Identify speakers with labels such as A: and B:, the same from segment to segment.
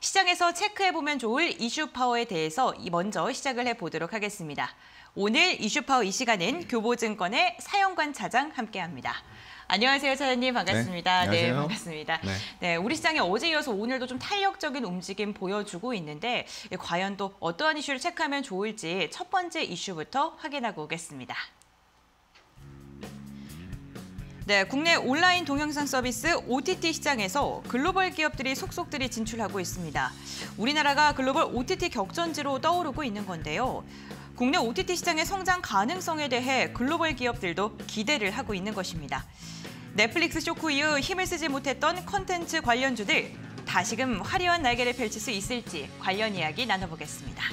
A: 시장에서 체크해보면 좋을 이슈 파워에 대해서 먼저 시작을 해보도록 하겠습니다. 오늘 이슈 파워 이 시간은 네. 교보증권의 사영관 차장 함께합니다. 안녕하세요, 차장님 반갑습니다. 네, 네 반갑습니다. 네. 네. 우리 시장에 어제 이어서 오늘도 좀 탄력적인 움직임 보여주고 있는데 예, 과연 또 어떠한 이슈를 체크하면 좋을지 첫 번째 이슈부터 확인하고 오겠습니다. 네, 국내 온라인 동영상 서비스 OTT 시장에서 글로벌 기업들이 속속들이 진출하고 있습니다. 우리나라가 글로벌 OTT 격전지로 떠오르고 있는 건데요. 국내 OTT 시장의 성장 가능성에 대해 글로벌 기업들도 기대를 하고 있는 것입니다. 넷플릭스 쇼크 이후 힘을 쓰지 못했던 콘텐츠 관련주들 다시금 화려한 날개를 펼칠 수 있을지 관련 이야기 나눠보겠습니다.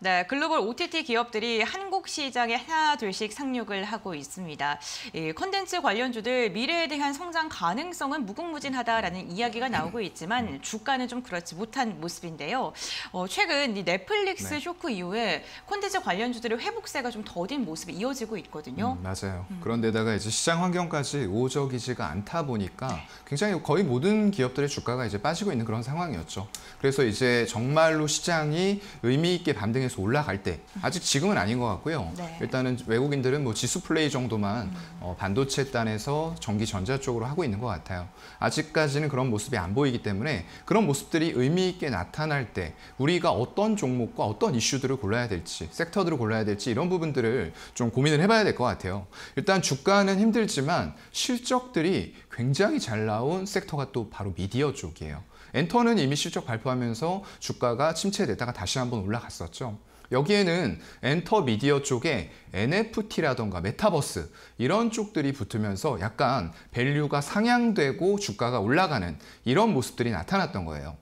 A: 네, 글로벌 OTT 기업들이 한국 시장에 하나 둘씩 상륙을 하고 있습니다. 이 컨텐츠 관련주들 미래에 대한 성장 가능성은 무궁무진하다라는 이야기가 나오고 있지만 주가는 좀 그렇지 못한 모습인데요. 어, 최근 이 넷플릭스 네. 쇼크 이후에 콘텐츠 관련주들의 회복세가 좀 더딘 모습이 이어지고 있거든요.
B: 음, 맞아요. 음. 그런데다가 이제 시장 환경까지 우호적이지가 않다 보니까 네. 굉장히 거의 모든 기업들의 주가가 이제 빠지고 있는 그런 상황이었죠. 그래서 이제 정말로 시장이 의미 있게 반등해 계속 올라갈 때 아직 지금은 아닌 것 같고요. 네. 일단은 외국인들은 뭐 지수 플레이 정도만 음. 어, 반도체 단에서 전기 전자 쪽으로 하고 있는 것 같아요. 아직까지는 그런 모습이 안 보이기 때문에 그런 모습들이 의미 있게 나타날 때 우리가 어떤 종목과 어떤 이슈들을 골라야 될지 섹터들을 골라야 될지 이런 부분들을 좀 고민을 해봐야 될 것 같아요. 일단 주가는 힘들지만 실적들이 굉장히 잘 나온 섹터가 또 바로 미디어 쪽이에요. 엔터는 이미 실적 발표하면서 주가가 침체되다가 다시 한번 올라갔었죠. 여기에는 엔터 미디어 쪽에 NFT라던가 메타버스 이런 쪽들이 붙으면서 약간 밸류가 상향되고 주가가 올라가는 이런 모습들이 나타났던 거예요.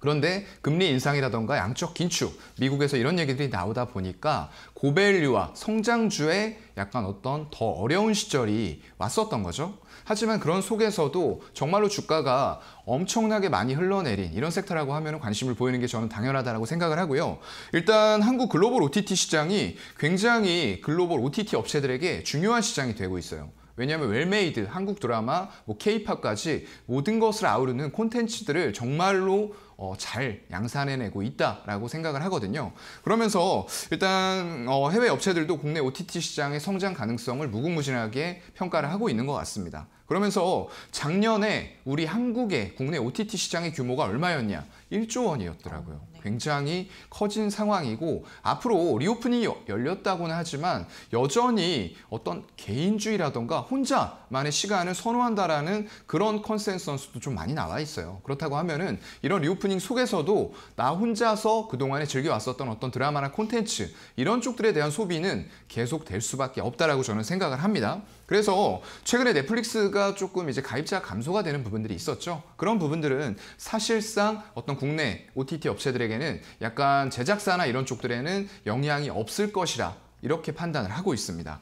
B: 그런데 금리 인상이라던가 양적 긴축, 미국에서 이런 얘기들이 나오다 보니까 고밸류와 성장주의 약간 어떤 더 어려운 시절이 왔었던 거죠. 하지만 그런 속에서도 정말로 주가가 엄청나게 많이 흘러내린 이런 섹터라고 하면 관심을 보이는 게 저는 당연하다고 생각을 하고요. 일단 한국 글로벌 OTT 시장이 굉장히 글로벌 OTT 업체들에게 중요한 시장이 되고 있어요. 왜냐하면 웰메이드, 한국 드라마, 뭐 p o p 까지 모든 것을 아우르는 콘텐츠들을 정말로 어, 잘 양산해내고 있다라고 생각을 하거든요. 그러면서 일단 어, 해외 업체들도 국내 OTT 시장의 성장 가능성을 무궁무진하게 평가를 하고 있는 것 같습니다. 그러면서 작년에 우리 한국의 국내 OTT 시장의 규모가 얼마였냐? 1조 원이었더라고요. 굉장히 커진 상황이고 앞으로 리오프닝이 열렸다고는 하지만 여전히 어떤 개인주의라던가 혼자만의 시간을 선호한다라는 그런 컨센서스도 좀 많이 나와 있어요. 그렇다고 하면은 이런 리오프닝 속에서도 나 혼자서 그동안에 즐겨왔었던 어떤 드라마나 콘텐츠 이런 쪽들에 대한 소비는 계속 될 수밖에 없다라고 저는 생각을 합니다. 그래서 최근에 넷플릭스가 조금 이제 가입자 감소가 되는 부분들이 있었죠. 그런 부분들은 사실상 어떤 국내 OTT 업체들에게는 약간 제작사나 이런 쪽들에는 영향이 없을 것이라 이렇게 판단을 하고 있습니다.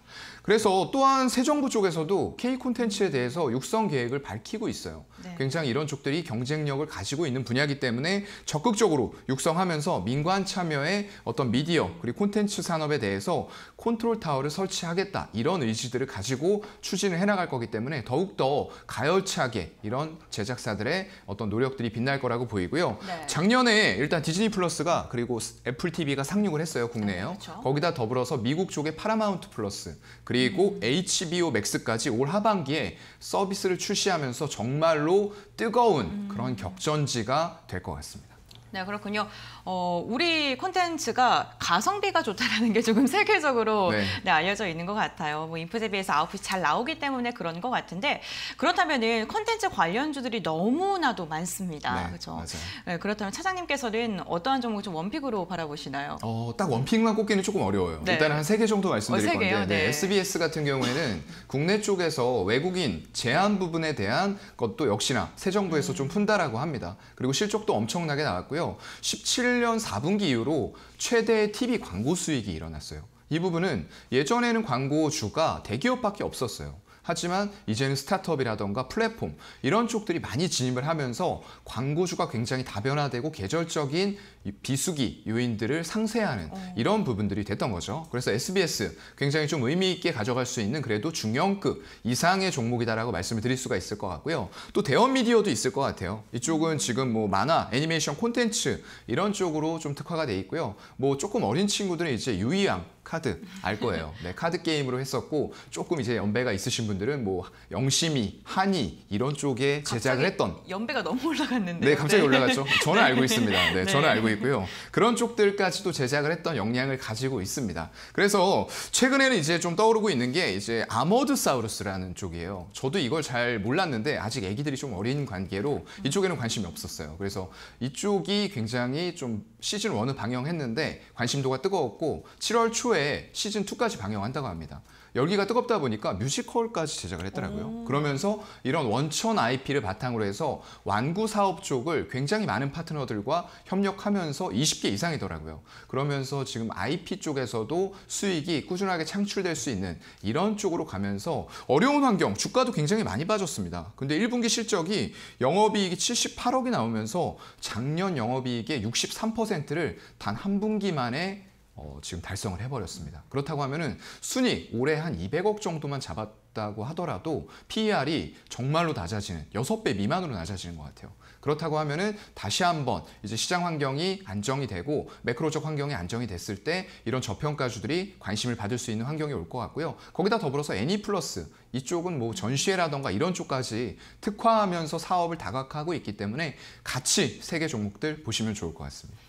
B: 그래서 또한 새 정부 쪽에서도 K 콘텐츠에 대해서 육성 계획을 밝히고 있어요. 네. 굉장히 이런 쪽들이 경쟁력을 가지고 있는 분야이기 때문에 적극적으로 육성하면서 민관 참여의 어떤 미디어 그리고 콘텐츠 산업에 대해서 컨트롤 타워를 설치하겠다 이런 의지들을 가지고 추진을 해나갈 거기 때문에 더욱더 가열차게 이런 제작사들의 어떤 노력들이 빛날 거라고 보이고요. 네. 작년에 일단 디즈니 플러스가 그리고 애플 TV가 상륙을 했어요 국내에요. 네, 그렇죠. 거기다 더불어서 미국 쪽의 파라마운트 플러스 그리고 그리고 HBO 맥스까지 올 하반기에 서비스를 출시하면서 정말로 뜨거운 그런 격전지가 될 것 같습니다.
A: 네, 그렇군요. 어, 우리 콘텐츠가 가성비가 좋다는게 조금 세계적으로 네. 네, 알려져 있는 것 같아요. 뭐 인풋에 비해서 아웃풋이 잘 나오기 때문에 그런 것 같은데 그렇다면 콘텐츠 관련주들이 너무나도 많습니다. 네, 그렇죠? 네, 그렇다면 차장님께서는 어떠한 종목 좀 원픽으로 바라보시나요?
B: 어, 딱 원픽만 꼽기는 조금 어려워요. 네. 일단한세 개 정도 말씀드릴 어, 건데 네. SBS 네. 같은 경우에는 국내 쪽에서 외국인 제한 부분에 대한 것도 역시나 새 정부에서 음. 좀 푼다라고 합니다. 그리고 실적도 엄청나게 나왔고요. 나고요 17년 4분기 이후로 최대 TV 광고 수익이 일어났어요. 이 부분은 예전에는 광고주가 대기업밖에 없었어요. 하지만 이제는 스타트업이라던가 플랫폼 이런 쪽들이 많이 진입을 하면서 광고주가 굉장히 다변화되고 계절적인 비수기 요인들을 상쇄하는 어. 이런 부분들이 됐던 거죠. 그래서 SBS 굉장히 좀 의미 있게 가져갈 수 있는 그래도 중형급 이상의 종목이다라고 말씀을 드릴 수가 있을 것 같고요. 또대원 미디어도 있을 것 같아요. 이쪽은 음. 지금 뭐 만화, 애니메이션 콘텐츠 이런 쪽으로 좀 특화가 돼 있고요. 뭐 조금 어린 친구들은 이제 유이양 카드 알 거예요. 네, 카드 게임으로 했었고 조금 이제 연배가 있으신 분들은 뭐 영심이, 한이 이런 쪽에 제작을 했던
A: 연배가 너무 올라갔는데 네, 갑자기 네. 올라갔죠. 저는 알고 있습니다. 네, 네, 저는 알고 있고요.
B: 그런 쪽들까지도 제작을 했던 역량을 가지고 있습니다. 그래서 최근에는 이제 좀 떠오르고 있는 게 이제 아머드사우루스라는 쪽이에요. 저도 이걸 잘 몰랐는데 아직 애기들이 좀 어린 관계로 이쪽에는 관심이 없었어요. 그래서 이쪽이 굉장히 좀 시즌 1을 방영했는데 관심도가 뜨거웠고 7월 초에 초에 시즌2까지 방영한다고 합니다. 열기가 뜨겁다 보니까 뮤지컬까지 제작을 했더라고요. 음. 그러면서 이런 원천 IP를 바탕으로 해서 완구 사업 쪽을 굉장히 많은 파트너들과 협력하면서 20개 이상이더라고요. 그러면서 지금 IP 쪽에서도 수익이 꾸준하게 창출될 수 있는 이런 쪽으로 가면서 어려운 환경, 주가도 굉장히 많이 빠졌습니다. 근데 1분기 실적이 영업이익이 78억이 나오면서 작년 영업이익의 63%를 단 한 분기 만에 어, 지금 달성을 해버렸습니다. 그렇다고 하면은 순익 올해 한 200억 정도만 잡았다고 하더라도 PER이 정말로 낮아지는 6배 미만으로 낮아지는 것 같아요. 그렇다고 하면은 다시 한번 이제 시장 환경이 안정이 되고 매크로적 환경이 안정이 됐을 때 이런 저평가주들이 관심을 받을 수 있는 환경이 올 것 같고요. 거기다 더불어서 애니 e 플러스 이쪽은 뭐 전시회라던가 이런 쪽까지 특화하면서 사업을 다각화하고 있기 때문에 같이 세개 종목들 보시면 좋을 것 같습니다.